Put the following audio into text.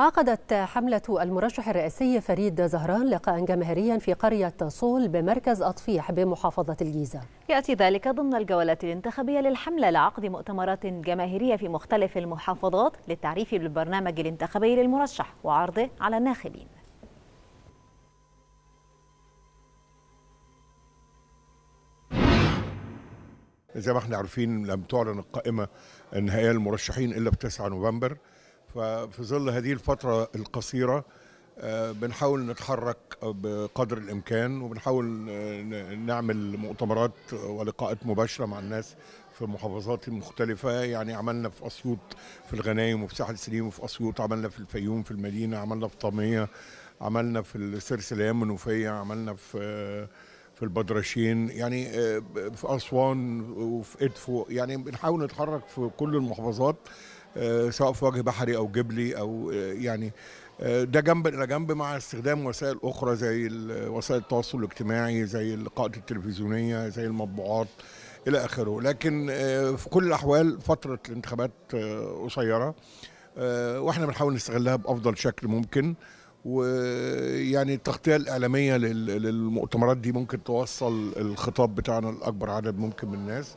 عقدت حملة المرشح الرئاسي فريد زهران لقاء جماهيريا في قرية صول بمركز أطفيح بمحافظة الجيزة يأتي ذلك ضمن الجولات الانتخابية للحملة لعقد مؤتمرات جماهيرية في مختلف المحافظات للتعريف بالبرنامج الانتخابي للمرشح وعرضه على الناخبين زي ما احنا عارفين لم تعلن القائمة النهائية للمرشحين إلا ب 9 نوفمبر ففي ظل هذه الفترة القصيرة آه، بنحاول نتحرك بقدر الامكان وبنحاول نعمل مؤتمرات ولقاءات مباشره مع الناس في محافظات مختلفة يعني عملنا في أسيوط في الغنايم وفي ساحل سليم وفي أسيوط عملنا في الفيوم في المدينة عملنا في طامية عملنا في سليم منوفية عملنا في في البدرشين يعني آه، في أسوان وفي إدفو يعني بنحاول نتحرك في كل المحافظات آه، سواء في وجه بحري او جبلي او آه، يعني آه، ده جنب الى جنب مع استخدام وسائل اخرى زي وسائل التواصل الاجتماعي زي اللقاءات التلفزيونيه زي المطبوعات الى اخره لكن في كل الاحوال فتره الانتخابات قصيره واحنا بنحاول نستغلها بافضل شكل ممكن ويعني التغطيه الاعلاميه للمؤتمرات دي ممكن توصل الخطاب بتاعنا لاكبر عدد ممكن من الناس